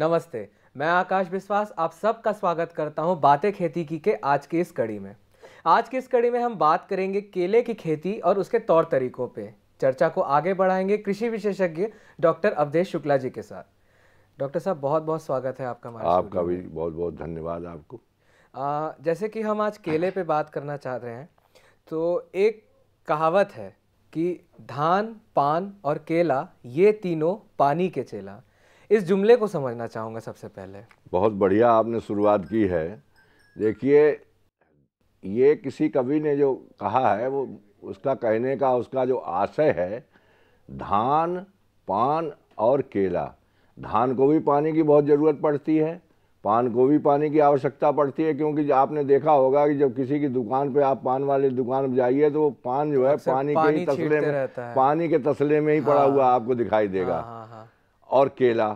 नमस्ते मैं आकाश विश्वास आप सबका स्वागत करता हूं बातें खेती की के आज की इस कड़ी में आज की इस कड़ी में हम बात करेंगे केले की खेती और उसके तौर तरीकों पे चर्चा को आगे बढ़ाएंगे कृषि विशेषज्ञ डॉक्टर अवधेश शुक्ला जी के साथ डॉक्टर साहब बहुत बहुत स्वागत है आपका आपका भी बहुत बहुत धन्यवाद आपको आ, जैसे कि हम आज केले पे बात करना चाह रहे हैं तो एक कहावत है कि धान पान और केला ये तीनों पानी के चेला इस जुमले को समझना चाहूँगा सबसे पहले बहुत बढ़िया आपने शुरुआत की है देखिए ये किसी कवि ने जो कहा है वो उसका कहने का उसका जो आशय है धान पान और केला धान को भी पानी की बहुत ज़रूरत पड़ती है पान को भी पानी की आवश्यकता पड़ती है क्योंकि आपने देखा होगा कि जब किसी की दुकान पे आप पान वाली दुकान पर जाइए तो वो पान जो है पानी, पानी के ही तसले में पानी के तसले में ही हाँ, पड़ा हुआ आपको दिखाई देगा हाँ, हाँ। और केला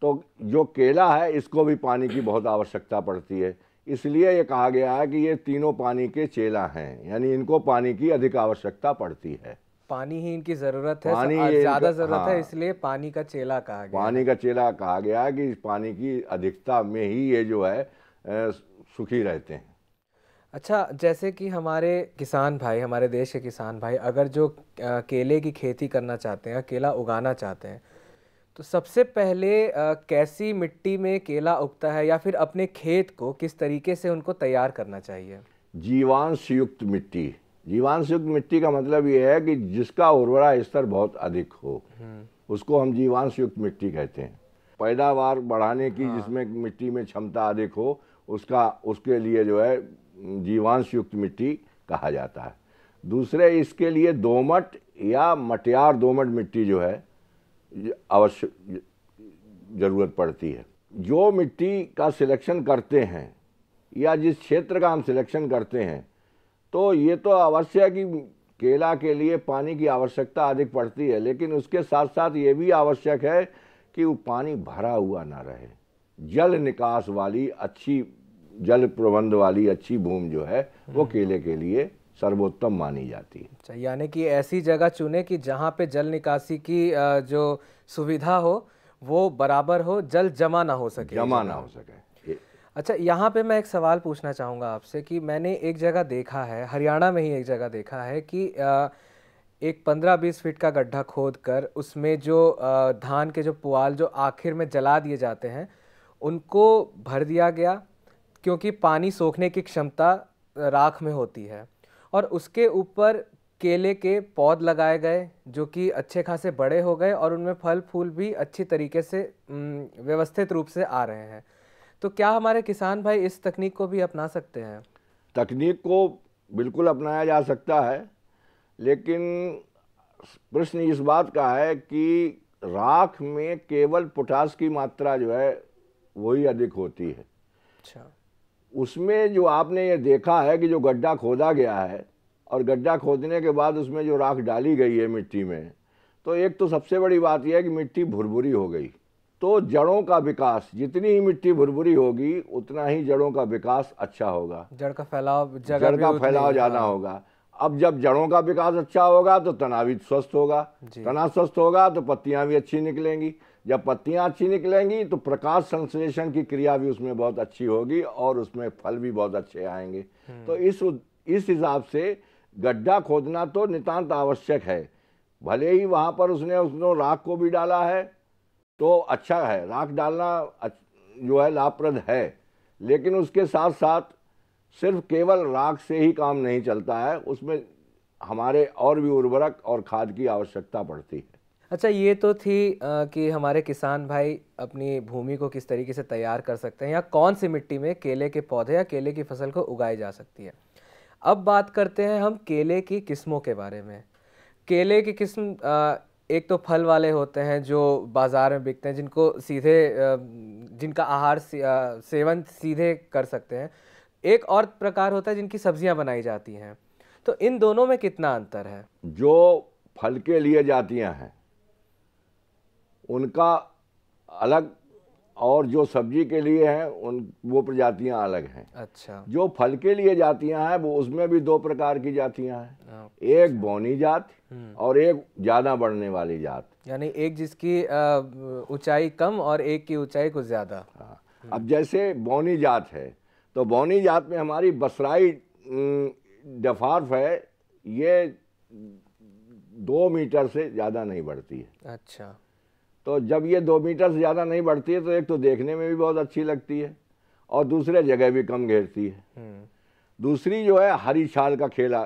तो जो केला है इसको भी पानी की बहुत आवश्यकता पड़ती है इसलिए ये कहा गया है कि ये तीनों पानी के चेला हैं यानी इनको पानी की अधिक आवश्यकता पड़ती है पानी ही इनकी जरूरत है पानी ज्यादा जरूरत हाँ, है इसलिए पानी का चेला कहा गया पानी का चेला कहा गया है कि इस पानी की अधिकता में ही ये जो है सुखी रहते हैं अच्छा जैसे कि हमारे किसान भाई हमारे देश के किसान भाई अगर जो केले की खेती करना चाहते हैं केला उगाना चाहते हैं तो सबसे पहले आ, कैसी मिट्टी में केला उगता है या फिर अपने खेत को किस तरीके से उनको तैयार करना चाहिए जीवांश युक्त मिट्टी जीवांश युक्त मिट्टी का मतलब ये है कि जिसका उर्वरा स्तर बहुत अधिक हो हम्म। उसको हम जीवांश युक्त मिट्टी कहते हैं पैदावार बढ़ाने की हाँ। जिसमें मिट्टी में क्षमता अधिक हो उसका उसके लिए जो है जीवांश युक्त मिट्टी कहा जाता है दूसरे इसके लिए दोमट या मटियार दोमट मिट्टी जो है अवश्य ज़रूरत पड़ती है जो मिट्टी का सिलेक्शन करते हैं या जिस क्षेत्र का हम सिलेक्शन करते हैं तो ये तो अवश्य है कि केला के लिए पानी की आवश्यकता अधिक पड़ती है लेकिन उसके साथ साथ ये भी आवश्यक है कि वो पानी भरा हुआ ना रहे जल निकास वाली अच्छी जल प्रबंध वाली अच्छी भूमि जो है वो हम्म। केले के लिए सर्वोत्तम मानी जाती है अच्छा, यानी कि ऐसी जगह चुने कि जहाँ पे जल निकासी की जो सुविधा हो वो बराबर हो जल जमा ना हो सके जमा ना हो सके अच्छा यहाँ पे मैं एक सवाल पूछना चाहूँगा आपसे कि मैंने एक जगह देखा है हरियाणा में ही एक जगह देखा है कि एक पंद्रह बीस फीट का गड्ढा खोद कर उसमें जो धान के जो पुआल जो आखिर में जला दिए जाते हैं उनको भर दिया गया क्योंकि पानी सोखने की क्षमता राख में होती है और उसके ऊपर केले के पौध लगाए गए जो कि अच्छे खासे बड़े हो गए और उनमें फल फूल भी अच्छी तरीके से व्यवस्थित रूप से आ रहे हैं तो क्या हमारे किसान भाई इस तकनीक को भी अपना सकते हैं तकनीक को बिल्कुल अपनाया जा सकता है लेकिन प्रश्न इस बात का है कि राख में केवल पोटास की मात्रा जो है वही अधिक होती है अच्छा उसमें जो आपने ये देखा है कि जो गड्ढा खोदा गया है और गड्ढा खोदने के बाद उसमें जो राख डाली गई है मिट्टी में तो एक तो सबसे बड़ी बात यह है कि मिट्टी भुरभुरी हो गई तो जड़ों का विकास जितनी ही मिट्टी भुरभुरी होगी उतना ही जड़ों का विकास अच्छा होगा जड़ का फैलाव जड़ का फैलाव ज़्यादा हाँ। होगा अब जब जड़ों का विकास अच्छा होगा तो तना भी स्वस्थ होगा तना स्वस्थ होगा तो पत्तियां भी अच्छी निकलेंगी जब पत्तियां अच्छी निकलेंगी तो प्रकाश संश्लेषण की क्रिया भी उसमें बहुत अच्छी होगी और उसमें फल भी बहुत अच्छे आएंगे हम्म। तो इस इस हिसाब से गड्ढा खोदना तो नितांत आवश्यक है भले ही वहाँ पर उसने उसने राख को भी डाला है तो अच्छा है राख डालना जो है लाभप्रद है लेकिन उसके साथ साथ सिर्फ केवल राख से ही काम नहीं चलता है उसमें हमारे और भी उर्वरक और खाद की आवश्यकता पड़ती है अच्छा ये तो थी आ, कि हमारे किसान भाई अपनी भूमि को किस तरीके से तैयार कर सकते हैं या कौन सी मिट्टी में केले के पौधे या केले की फसल को उगाई जा सकती है अब बात करते हैं हम केले की किस्मों के बारे में केले की किस्म आ, एक तो फल वाले होते हैं जो बाज़ार में बिकते हैं जिनको सीधे जिनका आहार सेवन सीधे कर सकते हैं एक और प्रकार होता है जिनकी सब्जियां बनाई जाती हैं तो इन दोनों में कितना अंतर है जो फल के लिए जातियां हैं उनका अलग और जो सब्जी के लिए हैं उन वो प्रजातियां अलग हैं अच्छा जो फल के लिए जातियां हैं वो उसमें भी दो प्रकार की जातियां हैं एक बोनी जात हम्म। और एक ज़्यादा बढ़ने वाली जात यानी एक जिसकी ऊंचाई कम और एक की ऊंचाई कुछ ज़्यादा हाँ। अब जैसे बोनी जात है तो बौनी जात में हमारी बसराई डफार्फ है ये दो मीटर से ज़्यादा नहीं बढ़ती है अच्छा तो जब ये दो मीटर से ज़्यादा नहीं बढ़ती है तो एक तो देखने में भी बहुत अच्छी लगती है और दूसरे जगह भी कम घेरती है हम्म। दूसरी जो है हरी छाल का खेला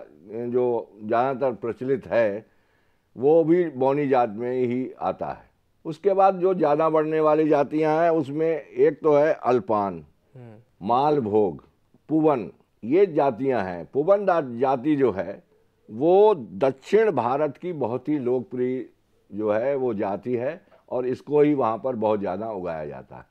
जो ज़्यादातर प्रचलित है वो भी बौनी जात में ही आता है उसके बाद जो ज़्यादा बढ़ने वाली जातियाँ हैं उसमें एक तो है अल्पान हम्म। मालभोग पुवन ये जातियां हैं पुवन जाति जो है वो दक्षिण भारत की बहुत ही लोकप्रिय जो है वो जाति है और इसको ही वहाँ पर बहुत ज़्यादा उगाया जाता है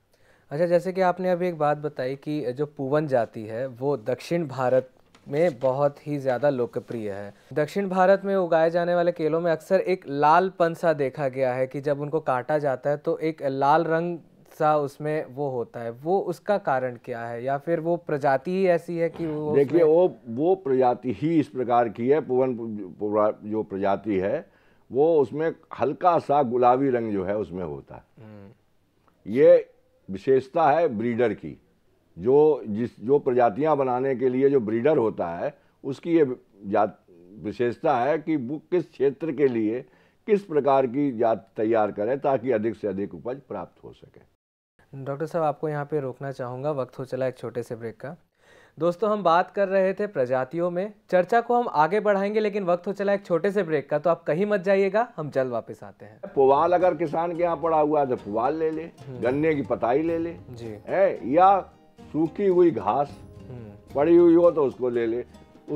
अच्छा जैसे कि आपने अभी एक बात बताई कि जो पुवन जाति है वो दक्षिण भारत में बहुत ही ज़्यादा लोकप्रिय है दक्षिण भारत में उगाए जाने वाले केलों में अक्सर एक लाल पंसा देखा गया है कि जब उनको काटा जाता है तो एक लाल रंग सा उसमें वो होता है वो उसका कारण क्या है या फिर वो प्रजाति ही ऐसी है कि वो देखिए वो वो प्रजाति ही इस प्रकार की है पुवन जो प्रजाति है वो उसमें हल्का सा गुलाबी रंग जो है उसमें होता है हम्म। ये विशेषता है ब्रीडर की जो जिस जो प्रजातियां बनाने के लिए जो ब्रीडर होता है उसकी ये विशेषता है कि वो किस क्षेत्र के लिए किस प्रकार की जात तैयार करें ताकि अधिक से अधिक उपज प्राप्त हो सके डॉक्टर साहब आपको यहाँ पे रोकना चाहूँगा वक्त हो चला एक छोटे से ब्रेक का दोस्तों हम बात कर रहे थे प्रजातियों में चर्चा को हम आगे बढ़ाएंगे लेकिन वक्त हो चला एक छोटे से ब्रेक का तो आप कहीं मत जाइएगा हम जल्द वापस आते हैं पुवाल अगर किसान के यहाँ पड़ा हुआ है तो पुवाल ले ले हम्म। गन्ने की पताई ले ले जी है या सूखी हुई घास हम्म। पड़ी हुई हो तो उसको ले ले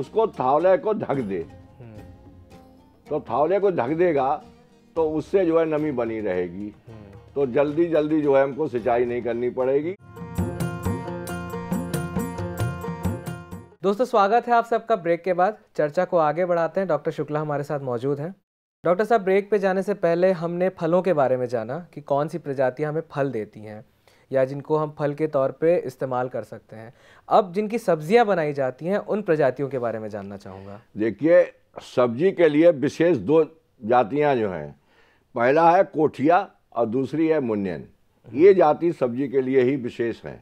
उसको थावले को ढक दे हम्म। तो थावले को ढक देगा तो उससे जो है नमी बनी रहेगी तो जल्दी जल्दी जो है हमको सिंचाई नहीं करनी पड़ेगी दोस्तों स्वागत है आप सबका ब्रेक के बाद चर्चा को आगे बढ़ाते हैं डॉक्टर शुक्ला हमारे साथ मौजूद हैं डॉक्टर साहब ब्रेक पे जाने से पहले हमने फलों के बारे में जाना कि कौन सी प्रजातियां हमें फल देती हैं या जिनको हम फल के तौर पे इस्तेमाल कर सकते हैं अब जिनकी सब्जियां बनाई जाती हैं उन प्रजातियों के बारे में जानना चाहूँगा देखिए सब्जी के लिए विशेष दो जातियाँ जो हैं पहला है कोठिया और दूसरी है मुन्यन ये जाति सब्जी के लिए ही विशेष है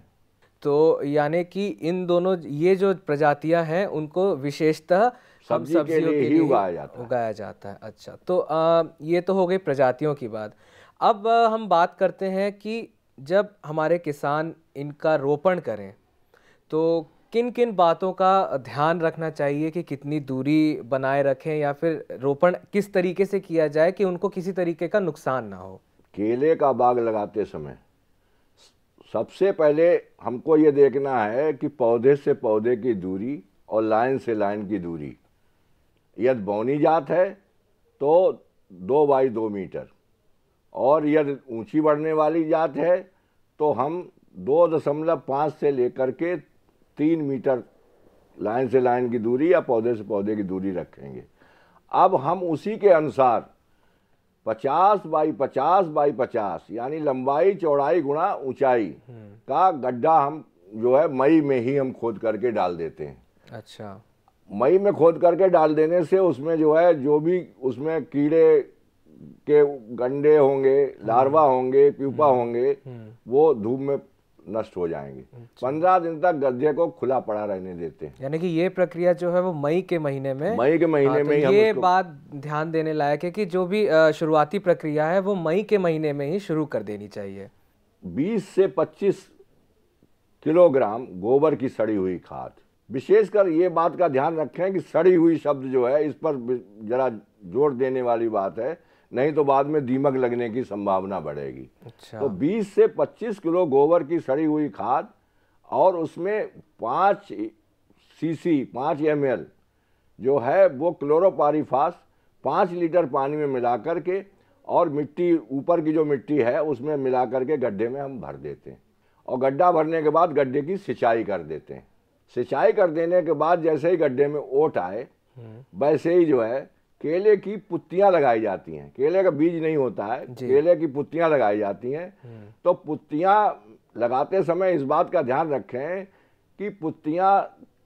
तो यानी कि इन दोनों ये जो प्रजातियां हैं उनको विशेषतः सब्जी के लिए, के ही उगाया जाता है उगाया जाता है अच्छा तो आ, ये तो हो गई प्रजातियों की बात अब आ, हम बात करते हैं कि जब हमारे किसान इनका रोपण करें तो किन किन बातों का ध्यान रखना चाहिए कि कितनी दूरी बनाए रखें या फिर रोपण किस तरीके से किया जाए कि उनको किसी तरीके का नुकसान ना हो केले का बाग लगाते समय सबसे पहले हमको ये देखना है कि पौधे से पौधे की दूरी और लाइन से लाइन की दूरी यदि बौनी जात है तो दो बाई दो मीटर और यदि ऊंची बढ़ने वाली जात है तो हम दो दशमलव पाँच से लेकर के तीन मीटर लाइन से लाइन की दूरी या पौधे से पौधे की दूरी रखेंगे अब हम उसी के अनुसार पचास बाई पचास बाई पचास यानी लंबाई चौड़ाई गुणा ऊंचाई हम्म। का गड्ढा हम जो है मई में ही हम खोद करके डाल देते हैं अच्छा मई में खोद करके डाल देने से उसमें जो है जो भी उसमें कीड़े के गंडे होंगे हम्म। लार्वा होंगे प्यूपा हम्म। होंगे वो धूप में नष्ट हो जाएंगे अच्छा। पंद्रह दिन तक गद्दे को खुला पड़ा रहने देते हैं यानी कि ये प्रक्रिया जो है वो मई के महीने में मई के महीने हाँ, तो में ही ये बात ध्यान देने लायक है कि जो भी शुरुआती प्रक्रिया है वो मई के महीने में ही शुरू कर देनी चाहिए बीस से पच्चीस किलोग्राम गोबर की सड़ी हुई खाद विशेषकर ये बात का ध्यान रखें कि सड़ी हुई शब्द जो है इस पर जरा जोर देने वाली बात है नहीं तो बाद में दीमक लगने की संभावना बढ़ेगी अच्छा। तो 20 से 25 किलो गोबर की सड़ी हुई खाद और उसमें पाँच सीसी पाँच एम जो है वो क्लोरोपारीफास पाँच लीटर पानी में मिला कर के और मिट्टी ऊपर की जो मिट्टी है उसमें मिला करके गड्ढे में हम भर देते हैं और गड्ढा भरने के बाद गड्ढे की सिंचाई कर देते हैं सिंचाई कर देने के बाद जैसे ही गड्ढे में ओट आए हम्म। वैसे ही जो है केले की पुत्तियां लगाई जाती हैं केले का बीज नहीं होता है केले की पुत्तियां लगाई जाती हैं हम्म। तो पुत्तियां लगाते समय इस बात का ध्यान रखें कि पुत्तियां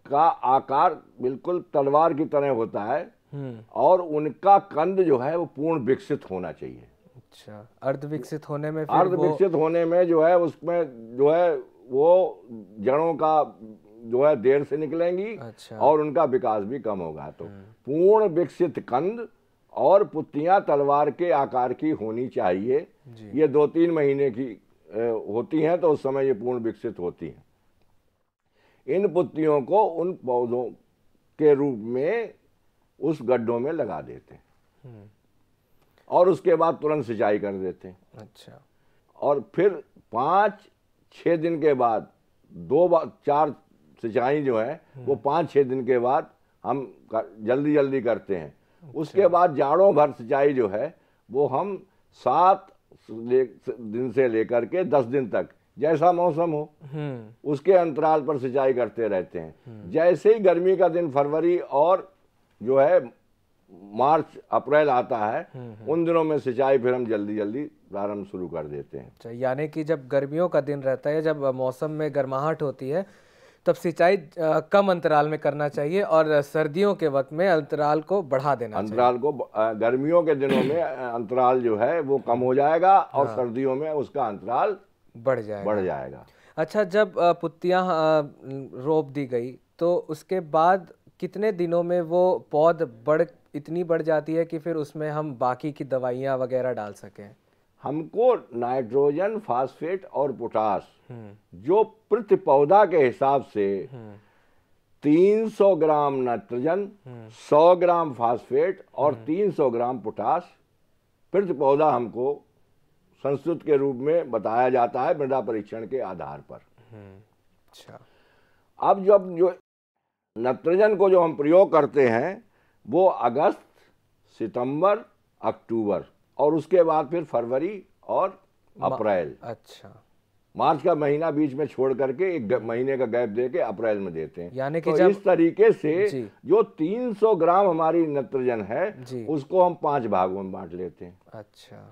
का आकार बिल्कुल तलवार की तरह होता है हम्म। और उनका कंद जो है वो पूर्ण विकसित होना चाहिए अच्छा अर्ध विकसित होने में अर्ध विकसित होने में जो है उसमें जो है वो जड़ों का जो है देर से निकलेंगी अच्छा। और उनका विकास भी कम होगा तो पूर्ण विकसित कंद और पुत्तियां तलवार के आकार की होनी चाहिए ये दो तीन महीने की होती हैं तो उस समय ये पूर्ण विकसित होती हैं इन पुतियों को उन पौधों के रूप में उस गड्ढों में लगा देते हैं हम्म। और उसके बाद तुरंत सिंचाई कर देते हैं अच्छा और फिर पाँच छः दिन के बाद दो बार चार सिंचाई जो है वो हम्म। पाँच छः दिन के बाद हम जल्दी जल्दी करते हैं अच्छा। उसके बाद जाड़ों भर सिंचाई जो है वो हम सात दिन से लेकर के दस दिन तक जैसा मौसम हो हम्म। उसके अंतराल पर सिंचाई करते रहते हैं हम्म। जैसे ही गर्मी का दिन फरवरी और जो है मार्च अप्रैल आता है उन दिनों में सिंचाई फिर हम जल्दी जल्दी प्रारंभ शुरू कर देते हैं अच्छा, यानी कि जब गर्मियों का दिन रहता है जब मौसम में गर्माहट होती है तब सिंचाई कम अंतराल में करना चाहिए और सर्दियों के वक्त में अंतराल को बढ़ा देना अंतराल को गर्मियों के दिनों में अंतराल जो है वो कम हो जाएगा और हाँ। सर्दियों में उसका अंतराल बढ़ जाएगा बढ़ जाएगा अच्छा जब पुतियाँ रोप दी गई तो उसके बाद कितने दिनों में वो पौध बढ़ इतनी बढ़ जाती है कि फिर उसमें हम बाकी की दवाइयाँ वगैरह डाल सकें हमको नाइट्रोजन फास्फेट और पोटास हम्म। जो प्रति पौधा के हिसाब से 300 हम्म। ग्राम नाइट्रोजन 100 हम्म। ग्राम फास्फेट और 300 ग्राम पोटास प्रति पौधा हमको संस्कृत के रूप में बताया जाता है मृदा परीक्षण के आधार पर अच्छा अब जब जो नाइट्रोजन को जो हम प्रयोग करते हैं वो अगस्त सितंबर अक्टूबर और उसके बाद फिर फरवरी और अप्रैल अच्छा मार्च का महीना बीच में छोड़ करके एक महीने का गैप दे के अप्रैल में देते हैं यानी कि तो जब... इस तरीके से जो 300 ग्राम हमारी नत्रजन है उसको हम पांच भागों में बांट लेते हैं अच्छा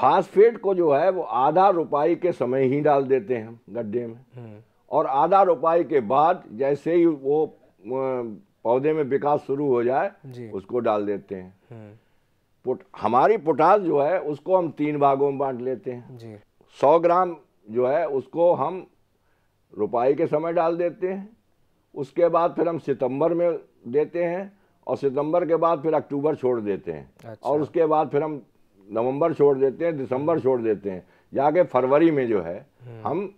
फास्फेट को जो है वो आधा रुपाई के समय ही डाल देते हैं हम गड्ढे में हम्म। और आधा रुपाई के बाद जैसे ही वो पौधे में विकास शुरू हो जाए उसको डाल देते हैं हम्म। पुट, हमारी पोटास जो है उसको हम तीन भागों में बांट लेते हैं जी सौ ग्राम जो है उसको हम रुपाई के समय डाल देते हैं उसके बाद फिर हम सितंबर में देते हैं और सितंबर के बाद फिर अक्टूबर छोड़ देते हैं अच्छा। और उसके बाद फिर हम नवंबर छोड़ देते हैं दिसंबर छोड़ देते हैं जाके फरवरी में जो है हम्म। हम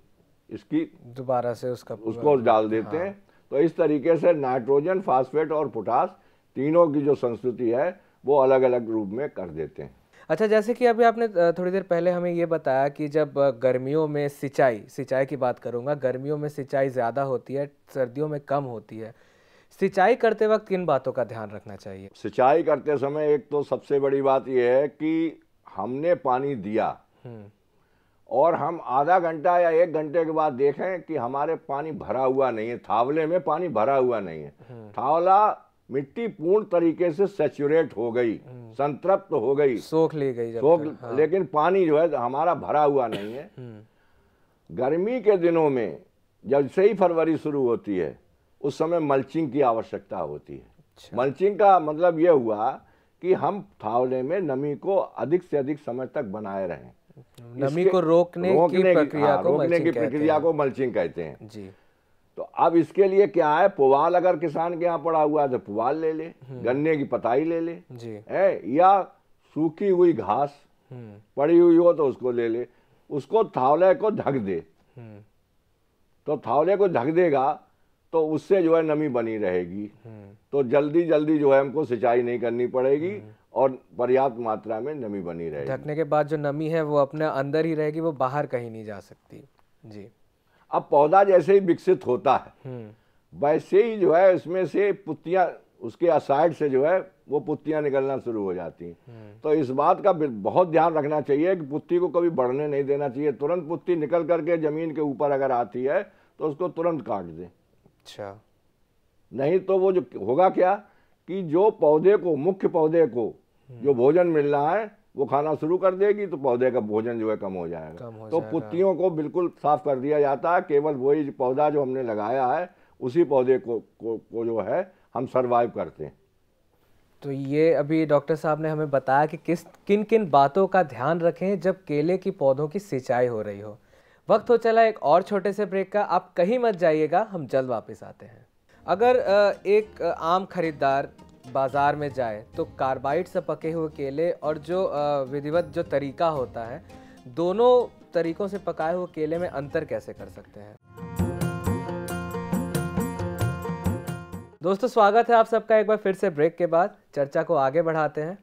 इसकी दोबारा से उसका उसको डाल देते हाँ। हैं तो इस तरीके से नाइट्रोजन फास्फेट और पोटास तीनों की जो संस्कृति है वो अलग अलग रूप में कर देते हैं अच्छा जैसे कि अभी आपने थोड़ी देर पहले हमें ये बताया कि जब गर्मियों में सिंचाई सिंचाई की बात करूँगा गर्मियों में सिंचाई ज़्यादा होती है सर्दियों में कम होती है सिंचाई करते वक्त किन बातों का ध्यान रखना चाहिए सिंचाई करते समय एक तो सबसे बड़ी बात यह है कि हमने पानी दिया हम्म। और हम आधा घंटा या एक घंटे के बाद देखें कि हमारे पानी भरा हुआ नहीं है थावले में पानी भरा हुआ नहीं है हम्म। थावला मिट्टी पूर्ण तरीके से सेचुरेट हो गई हम्म। संतृप्त हो गई सोख ली गई सोख हाँ। लेकिन पानी जो है हमारा भरा हुआ नहीं है हम्म। गर्मी के दिनों में जब से ही फरवरी शुरू होती है उस समय मल्चिंग की आवश्यकता होती है मल्चिंग अच्छा। का मतलब ये हुआ कि हम फावले में नमी को अधिक से अधिक समय तक बनाए रहें नमी को रोकने, रोकने की रोकने की प्रक्रिया हाँ, को मल्चिंग कहते हैं जी तो अब इसके लिए क्या है पुवाल अगर किसान के यहाँ पड़ा हुआ है तो पुवाल ले ले हम्म। गन्ने की पताई ले ले है या सूखी हुई घास हम्म। पड़ी हुई हो तो उसको ले ले उसको थावले को ढक दे हम्म। तो थावले को ढक देगा तो उससे जो है नमी बनी रहेगी तो जल्दी जल्दी जो है हमको सिंचाई नहीं करनी पड़ेगी और पर्याप्त मात्रा में नमी बनी रहेगी ढकने के बाद जो नमी है वो अपने अंदर ही रहेगी वो बाहर कहीं नहीं जा सकती जी अब पौधा जैसे ही विकसित होता है हम्म। वैसे ही जो है उसमें से पुत्तियाँ उसके असाइड से जो है वो पुत्तियाँ निकलना शुरू हो जाती हैं हम्म। तो इस बात का बहुत ध्यान रखना चाहिए कि पुत्ती को कभी बढ़ने नहीं देना चाहिए तुरंत पुत्ती निकल करके ज़मीन के ऊपर अगर आती है तो उसको तुरंत काट दें अच्छा नहीं तो वो जो होगा क्या कि जो पौधे को मुख्य पौधे को हम्म। जो भोजन मिलना है वो खाना शुरू कर देगी तो पौधे का भोजन जो है कम हो जाएगा कम हो तो पुत्तियों को बिल्कुल साफ कर दिया जाता है केवल वही पौधा जो हमने लगाया है उसी पौधे को को, को जो है हम सर्वाइव करते हैं तो ये अभी डॉक्टर साहब ने हमें बताया कि किस किन किन बातों का ध्यान रखें जब केले की पौधों की सिंचाई हो रही हो वक्त हो चला एक और छोटे से ब्रेक का आप कहीं मत जाइएगा हम जल्द वापस आते हैं अगर एक आम खरीदार बाज़ार में जाए तो कार्बाइड से पके हुए केले और जो विधिवत जो तरीका होता है दोनों तरीकों से पकाए हुए केले में अंतर कैसे कर सकते हैं दोस्तों स्वागत है आप सबका एक बार फिर से ब्रेक के बाद चर्चा को आगे बढ़ाते हैं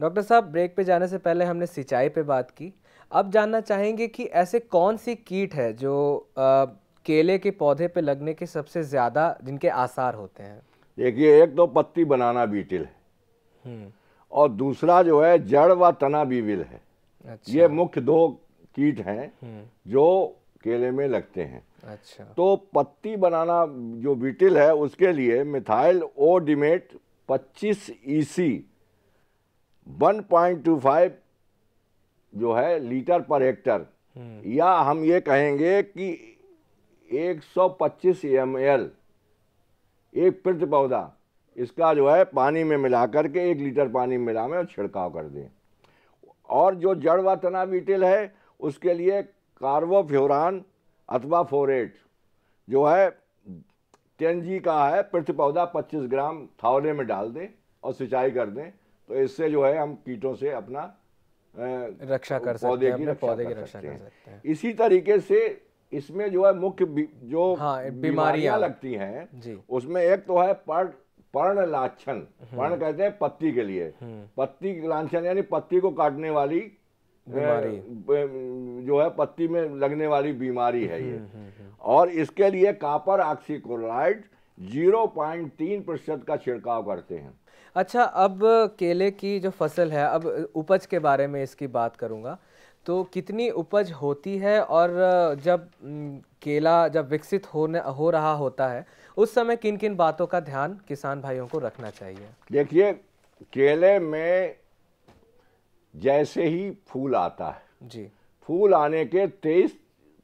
डॉक्टर साहब ब्रेक पे जाने से पहले हमने सिंचाई पे बात की अब जानना चाहेंगे कि ऐसे कौन सी कीट है जो आ, केले के पौधे पे लगने के सबसे ज़्यादा जिनके आसार होते हैं देखिए एक तो पत्ती बनाना बीटिल है हम्म। और दूसरा जो है जड़ व तना बीविल है अच्छा। ये मुख्य दो कीट हैं हम्म। जो केले में लगते हैं अच्छा तो पत्ती बनाना जो बीटिल है उसके लिए मिथाइल ओ डिमेट पच्चीस E e C one point two five जो है लीटर पर हेक्टर हम्म। या हम ये कहेंगे कि 125 सौ एम एल एक पृथ पौधा इसका जो है पानी में मिला करके एक लीटर पानी में मिला में और छिड़काव कर दें और जो जड़ व तना बीटिल है उसके लिए कार्बोफ्योरान अथवा फोरेट जो है टेन जी का है पृथ पौधा पच्चीस ग्राम थावले में डाल दें और सिंचाई कर दें तो इससे जो है हम कीटों से अपना रक्षा कर पौधे हैं पौधे की रक्षा कर सकते हैं इसी तरीके से इसमें जो है मुख्य जो हाँ, बीमारियां लगती हैं उसमें एक तो है पर्ण पर्ण लाक्षण हम्म। पर्ण कहते हैं पत्ती के लिए हम्म। पत्ती लाछन यानी पत्ती को काटने वाली बीमारी जो है पत्ती में लगने वाली बीमारी है ये हम्म, और इसके लिए कापर ऑक्सीक्लोराइड जीरो पॉइंट तीन प्रतिशत का छिड़काव करते हैं अच्छा अब केले की जो फसल है अब उपज के बारे में इसकी बात करूंगा तो कितनी उपज होती है और जब केला जब विकसित होने हो रहा होता है उस समय किन किन बातों का ध्यान किसान भाइयों को रखना चाहिए देखिए केले में जैसे ही फूल आता है जी फूल आने के तेईस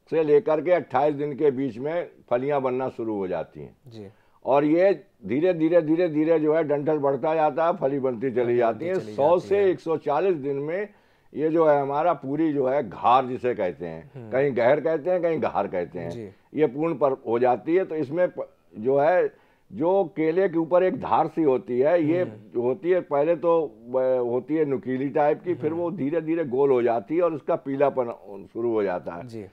से लेकर के अट्ठाईस दिन के बीच में फलियां बनना शुरू हो जाती हैं जी और ये धीरे धीरे धीरे धीरे जो है डंठल बढ़ता जाता है फली बनती चली जाती है सौ से 140 दिन में ये जो है हमारा पूरी जो है घार जिसे कहते हैं हम्म। कहीं गहर कहते हैं कहीं घार कहते हैं ये पूर्ण पर हो जाती है तो इसमें जो है जो केले के ऊपर एक धार सी होती है ये हम्म। होती है पहले तो होती है नुकीली टाइप की फिर वो हम्म। धीरे धीरे गोल हो जाती है और उसका पीलापन शुरू हो जाता है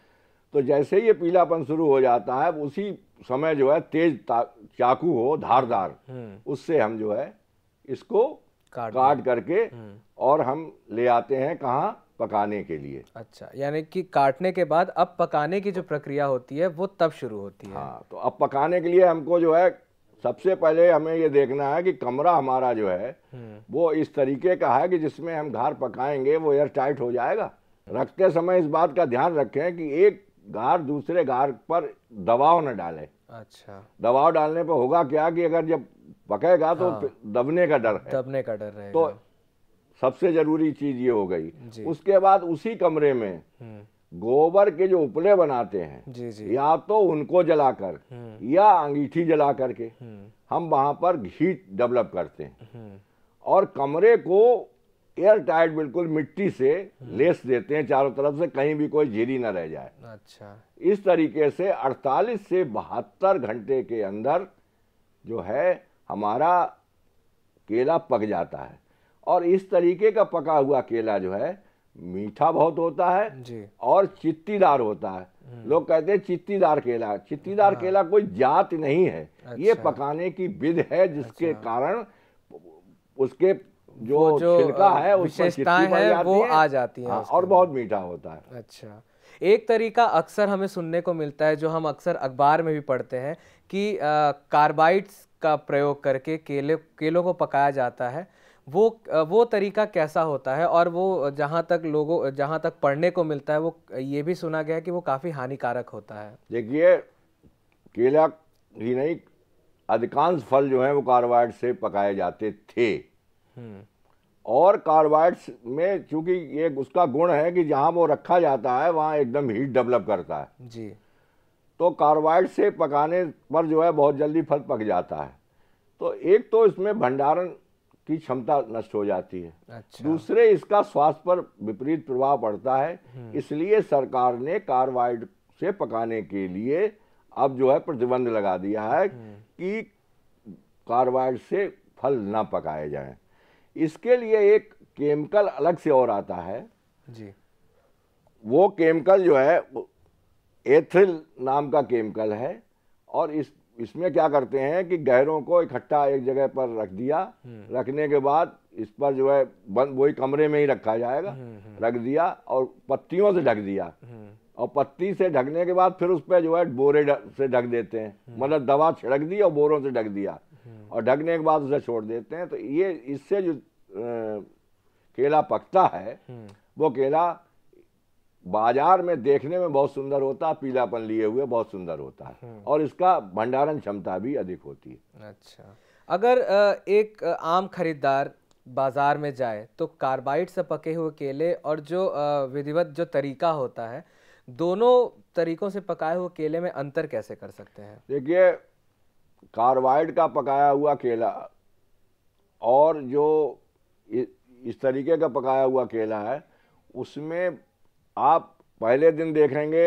तो जैसे ये पीलापन शुरू हो जाता है उसी समय जो है तेज चाकू हो धारदार उससे हम जो है इसको काट करके हम्म। और हम ले आते हैं कहाँ पकाने के लिए अच्छा यानी कि काटने के बाद अब पकाने की जो प्रक्रिया होती है वो तब शुरू होती है हाँ तो अब पकाने के लिए हमको जो है सबसे पहले हमें ये देखना है कि कमरा हमारा जो है हम्म। वो इस तरीके का है कि जिसमें हम घर पकाएंगे वो एयर टाइट हो जाएगा रखते समय इस बात का ध्यान रखें कि एक घर दूसरे घर पर दबाव न डालें अच्छा दबाव डालने पर होगा क्या कि अगर जब पकेगा तो हाँ। दबने का डर है दबने का डर है तो सबसे जरूरी चीज ये हो गई उसके बाद उसी कमरे में हम्म। गोबर के जो उपले बनाते हैं जी जी। या तो उनको जलाकर हम्म। या अंगीठी जला करके हम्म। हम वहां पर घी डेवलप करते हैं और कमरे को एयर टाइट बिल्कुल मिट्टी से लेस देते हैं चारों तरफ से कहीं भी कोई झीरी ना रह जाए अच्छा इस तरीके से 48 से बहत्तर घंटे के अंदर जो है हमारा केला पक जाता है और इस तरीके का पका हुआ केला जो है मीठा बहुत होता है जी। और चित्तीदार होता है हम्म। लोग कहते हैं चित्तीदार केला चित्तीदार हाँ। केला कोई जात नहीं है अच्छा। ये पकाने की विध है जिसके अच्छा। कारण उसके जो, जो छिलका है विशेषताएं है वो है, आ जाती है हाँ, और बहुत मीठा होता है अच्छा एक तरीका अक्सर हमें सुनने को मिलता है जो हम अक्सर अखबार में भी पढ़ते हैं कि कार्बाइड्स का प्रयोग करके केले केलों को पकाया जाता है वो वो तरीका कैसा होता है और वो जहाँ तक लोगों जहाँ तक पढ़ने को मिलता है वो ये भी सुना गया कि वो काफ़ी हानिकारक होता है देखिए केला ही नहीं अधिकांश फल जो हैं वो कार्बाइड से पकाए जाते थे हम्म। और कार्बाइड्स में चूंकि ये उसका गुण है कि जहाँ वो रखा जाता है वहाँ एकदम हीट डेवलप करता है जी तो कार्बाइड से पकाने पर जो है बहुत जल्दी फल पक जाता है तो एक तो इसमें भंडारण की क्षमता नष्ट हो जाती है अच्छा। दूसरे इसका स्वास्थ्य पर विपरीत प्रभाव पड़ता है हम्म। इसलिए सरकार ने कार्बाइड से पकाने के लिए अब जो है प्रतिबंध लगा दिया है हम्म। कि कार्बाइड से फल ना पकाए जाए इसके लिए एक केमिकल अलग से और आता है जी वो केमिकल जो है एथिल नाम का केमिकल है और इस इसमें क्या करते हैं कि गहरों को इकट्ठा एक जगह पर रख दिया हम्म। रखने के बाद इस पर जो है बंद वही कमरे में ही रखा जाएगा हम्म, हम्म। रख दिया और पत्तियों से ढक दिया और पत्ती से ढकने के बाद फिर उस पर जो है बोरे से ढक देते हैं मतलब दवा छिड़क दी और बोरों से ढक दिया और ढकने के बाद उसे छोड़ देते हैं तो ये इससे जो केला पकता है वो केला बाजार में देखने में बहुत सुंदर होता है पीलापन लिए हुए बहुत सुंदर होता है हम्म। और इसका भंडारण क्षमता भी अधिक होती है अच्छा अगर एक आम खरीदार बाजार में जाए तो कार्बाइड से पके हुए केले और जो विधिवत जो तरीका होता है दोनों तरीकों से पकाए हुए केले में अंतर कैसे कर सकते हैं देखिए कार्बाइड का पकाया हुआ केला और जो इस तरीके का पकाया हुआ केला है उसमें आप पहले दिन देखेंगे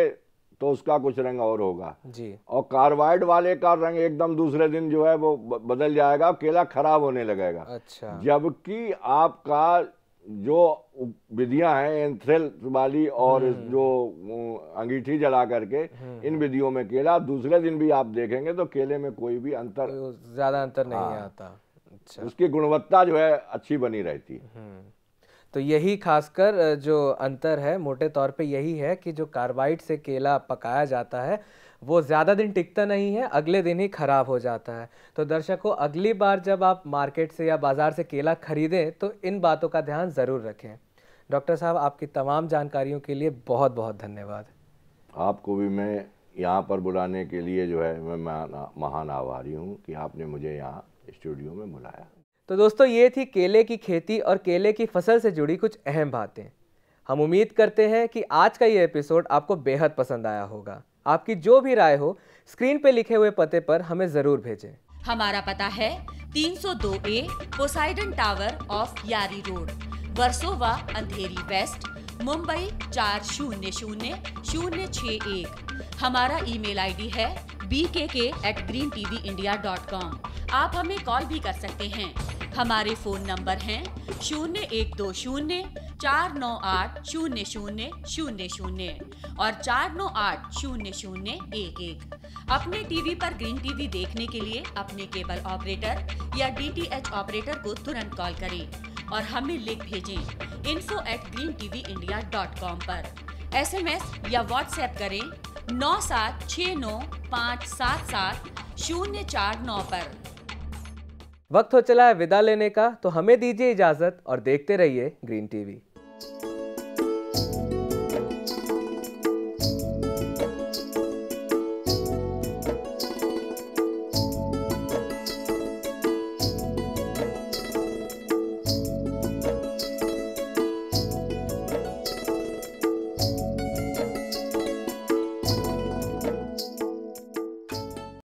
तो उसका कुछ रंग और होगा जी और कार्बाइड वाले का रंग एकदम दूसरे दिन जो है वो बदल जाएगा केला खराब होने लगेगा अच्छा जबकि आपका जो विधियां हैं एंथ्रेल वाली और हम्म। जो अंगीठी जला करके हम्म, इन हम्म। विधियों में केला दूसरे दिन भी आप देखेंगे तो केले में कोई भी अंतर ज्यादा अंतर नहीं हाँ। आता अच्छा उसकी गुणवत्ता जो है अच्छी बनी रहती है तो यही खासकर जो अंतर है मोटे तौर पे यही है कि जो कार्बाइड से केला पकाया जाता है वो ज़्यादा दिन टिकता नहीं है अगले दिन ही ख़राब हो जाता है तो दर्शकों अगली बार जब आप मार्केट से या बाज़ार से केला खरीदें तो इन बातों का ध्यान ज़रूर रखें डॉक्टर साहब आपकी तमाम जानकारियों के लिए बहुत बहुत धन्यवाद आपको भी मैं यहाँ पर बुलाने के लिए जो है मैं महान आभारी हूँ कि आपने मुझे यहाँ स्टूडियो में बुलाया तो दोस्तों ये थी केले की खेती और केले की फसल से जुड़ी कुछ अहम बातें हम उम्मीद करते हैं कि आज का ये एपिसोड आपको बेहद पसंद आया होगा आपकी जो भी राय हो स्क्रीन पे लिखे हुए पते पर हमें ज़रूर भेजें हमारा पता है 302 A Poseidon tower off Yari road Versova Andheri west Mumbai चार शून्य शून्य शून्य छ एक हमारा ईमेल आईडी है B K K at green T V India dot com आप हमें कॉल भी कर सकते हैं हमारे फ़ोन नंबर हैं शून्य एक दो शून्य चार नौ आठ शून्य शून्य शून्य शून्य और चार नौ आठ शून्य शून्य एक एक अपने टीवी पर ग्रीन टीवी देखने के लिए अपने केबल ऑपरेटर या डीटीएच ऑपरेटर को तुरंत कॉल करें और हमें लिख भेजें info at green TV India dot com पर एस एम एस या व्हाट्सएप करें नौ सात छ नौ पाँच सात सात शून्य चार नौ आरोप वक्त हो चला है विदा लेने का तो हमें दीजिए इजाजत और देखते रहिए ग्रीन टीवी